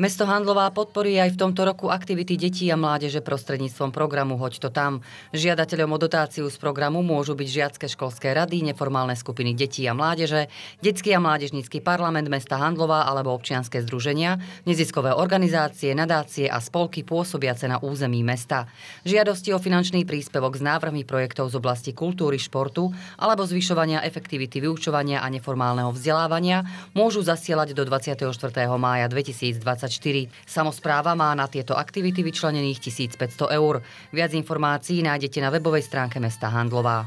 Mesto Handlová podporí aj v tomto roku aktivity detí a mládeže prostredníctvom programu Hoď to tam. Žiadateľom o dotáciu z programu môžu byť žiacké školské rady, neformálne skupiny detí a mládeže, detský a mládežnícky parlament mesta Handlová alebo občianské združenia, neziskové organizácie, nadácie a spolky pôsobiace na území mesta. Žiadosti o finančný príspevok s návrhmi projektov z oblasti kultúry, športu alebo zvyšovania efektivity vyučovania a neformálneho vzdelávania môžu zasielať do 24. mája 2020. Samozpráva má na tieto aktivity vyčlenených 1500 eur. Viac informácií nájdete na webovej stránke mesta Handlová.